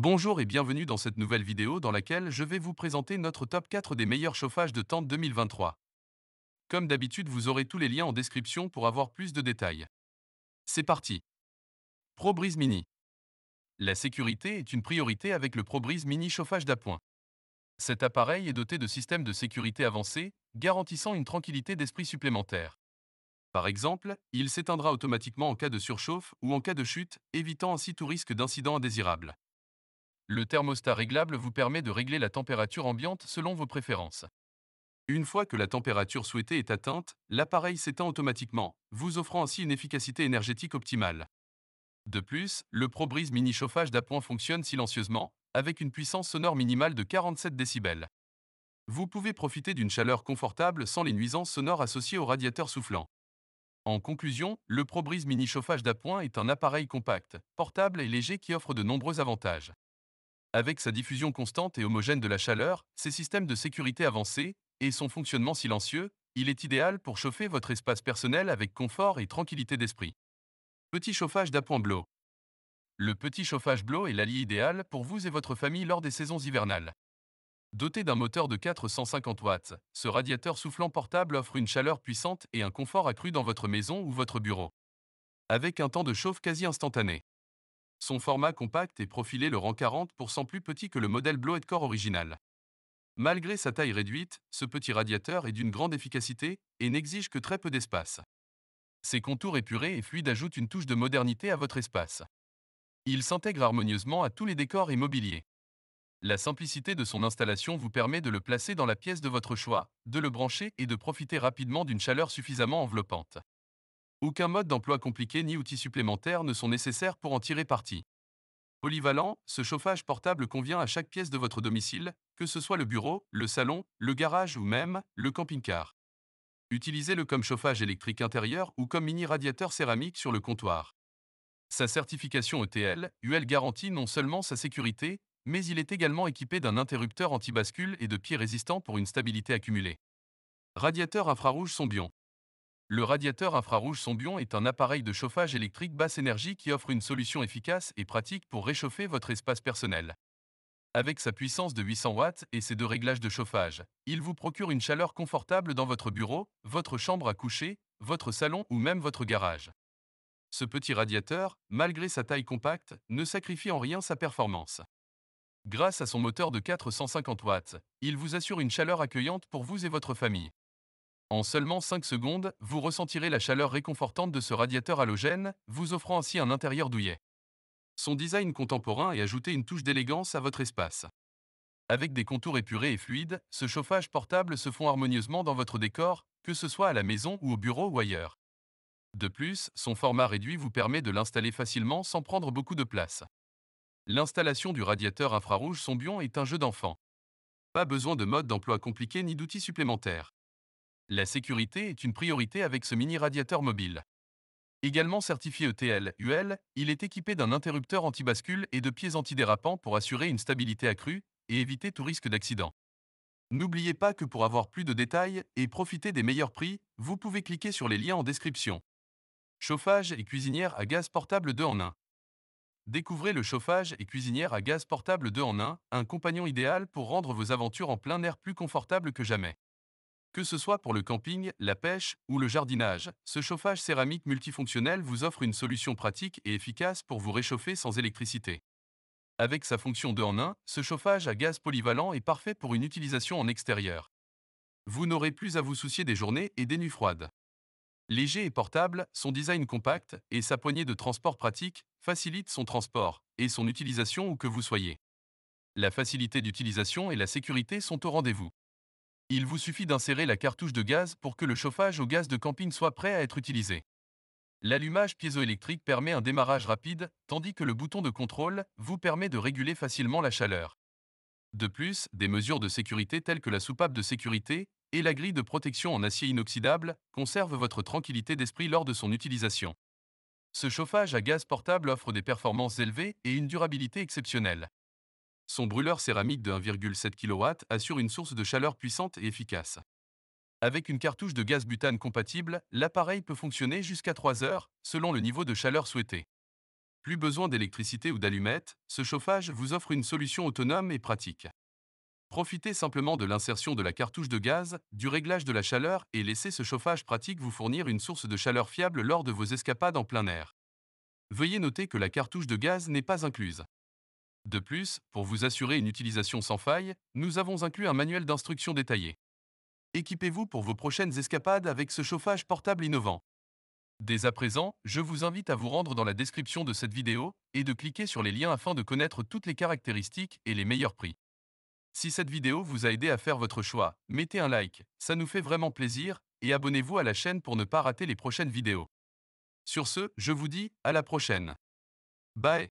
Bonjour et bienvenue dans cette nouvelle vidéo dans laquelle je vais vous présenter notre top 4 des meilleurs chauffages de tente 2023. Comme d'habitude, vous aurez tous les liens en description pour avoir plus de détails. C'est parti ProBrise Mini La sécurité est une priorité avec le ProBrise Mini chauffage d'appoint. Cet appareil est doté de systèmes de sécurité avancés, garantissant une tranquillité d'esprit supplémentaire. Par exemple, il s'éteindra automatiquement en cas de surchauffe ou en cas de chute, évitant ainsi tout risque d'incident indésirable. Le thermostat réglable vous permet de régler la température ambiante selon vos préférences. Une fois que la température souhaitée est atteinte, l'appareil s'éteint automatiquement, vous offrant ainsi une efficacité énergétique optimale. De plus, le ProBrise mini chauffage d'appoint fonctionne silencieusement, avec une puissance sonore minimale de 47 décibels. Vous pouvez profiter d'une chaleur confortable sans les nuisances sonores associées au radiateur soufflant. En conclusion, le ProBrise mini chauffage d'appoint est un appareil compact, portable et léger qui offre de nombreux avantages. Avec sa diffusion constante et homogène de la chaleur, ses systèmes de sécurité avancés et son fonctionnement silencieux, il est idéal pour chauffer votre espace personnel avec confort et tranquillité d'esprit. Petit chauffage d'appoint blow. Le petit chauffage blow est l'allié idéal pour vous et votre famille lors des saisons hivernales. Doté d'un moteur de 450 watts, ce radiateur soufflant portable offre une chaleur puissante et un confort accru dans votre maison ou votre bureau. Avec un temps de chauffe quasi instantané. Son format compact et profilé le rend 40% plus petit que le modèle Blowhead Core original. Malgré sa taille réduite, ce petit radiateur est d'une grande efficacité et n'exige que très peu d'espace. Ses contours épurés et fluides ajoutent une touche de modernité à votre espace. Il s'intègre harmonieusement à tous les décors et mobiliers. La simplicité de son installation vous permet de le placer dans la pièce de votre choix, de le brancher et de profiter rapidement d'une chaleur suffisamment enveloppante. Aucun mode d'emploi compliqué ni outils supplémentaires ne sont nécessaires pour en tirer parti. Polyvalent, ce chauffage portable convient à chaque pièce de votre domicile, que ce soit le bureau, le salon, le garage ou même le camping-car. Utilisez-le comme chauffage électrique intérieur ou comme mini radiateur céramique sur le comptoir. Sa certification ETL, UL garantit non seulement sa sécurité, mais il est également équipé d'un interrupteur anti-bascule et de pieds résistants pour une stabilité accumulée. Radiateur sont bien. Le radiateur infrarouge Sombion est un appareil de chauffage électrique basse énergie qui offre une solution efficace et pratique pour réchauffer votre espace personnel. Avec sa puissance de 800 watts et ses deux réglages de chauffage, il vous procure une chaleur confortable dans votre bureau, votre chambre à coucher, votre salon ou même votre garage. Ce petit radiateur, malgré sa taille compacte, ne sacrifie en rien sa performance. Grâce à son moteur de 450 watts, il vous assure une chaleur accueillante pour vous et votre famille. En seulement 5 secondes, vous ressentirez la chaleur réconfortante de ce radiateur halogène, vous offrant ainsi un intérieur douillet. Son design contemporain et ajouté une touche d'élégance à votre espace. Avec des contours épurés et fluides, ce chauffage portable se fond harmonieusement dans votre décor, que ce soit à la maison ou au bureau ou ailleurs. De plus, son format réduit vous permet de l'installer facilement sans prendre beaucoup de place. L'installation du radiateur infrarouge Sombion est un jeu d'enfant. Pas besoin de mode d'emploi compliqué ni d'outils supplémentaires. La sécurité est une priorité avec ce mini radiateur mobile. Également certifié ETL UL, il est équipé d'un interrupteur anti-bascule et de pieds antidérapants pour assurer une stabilité accrue et éviter tout risque d'accident. N'oubliez pas que pour avoir plus de détails et profiter des meilleurs prix, vous pouvez cliquer sur les liens en description. Chauffage et cuisinière à gaz portable 2 en 1. Découvrez le chauffage et cuisinière à gaz portable 2 en 1, un compagnon idéal pour rendre vos aventures en plein air plus confortables que jamais. Que ce soit pour le camping, la pêche ou le jardinage, ce chauffage céramique multifonctionnel vous offre une solution pratique et efficace pour vous réchauffer sans électricité. Avec sa fonction 2 en 1, ce chauffage à gaz polyvalent est parfait pour une utilisation en extérieur. Vous n'aurez plus à vous soucier des journées et des nuits froides. Léger et portable, son design compact et sa poignée de transport pratique facilitent son transport et son utilisation où que vous soyez. La facilité d'utilisation et la sécurité sont au rendez-vous. Il vous suffit d'insérer la cartouche de gaz pour que le chauffage au gaz de camping soit prêt à être utilisé. L'allumage piézoélectrique permet un démarrage rapide, tandis que le bouton de contrôle vous permet de réguler facilement la chaleur. De plus, des mesures de sécurité telles que la soupape de sécurité et la grille de protection en acier inoxydable conservent votre tranquillité d'esprit lors de son utilisation. Ce chauffage à gaz portable offre des performances élevées et une durabilité exceptionnelle son brûleur céramique de 1,7 kW assure une source de chaleur puissante et efficace. Avec une cartouche de gaz butane compatible, l'appareil peut fonctionner jusqu'à 3 heures, selon le niveau de chaleur souhaité. Plus besoin d'électricité ou d'allumettes, ce chauffage vous offre une solution autonome et pratique. Profitez simplement de l'insertion de la cartouche de gaz, du réglage de la chaleur et laissez ce chauffage pratique vous fournir une source de chaleur fiable lors de vos escapades en plein air. Veuillez noter que la cartouche de gaz n'est pas incluse. De plus, pour vous assurer une utilisation sans faille, nous avons inclus un manuel d'instruction détaillé. Équipez-vous pour vos prochaines escapades avec ce chauffage portable innovant. Dès à présent, je vous invite à vous rendre dans la description de cette vidéo et de cliquer sur les liens afin de connaître toutes les caractéristiques et les meilleurs prix. Si cette vidéo vous a aidé à faire votre choix, mettez un like, ça nous fait vraiment plaisir, et abonnez-vous à la chaîne pour ne pas rater les prochaines vidéos. Sur ce, je vous dis à la prochaine. Bye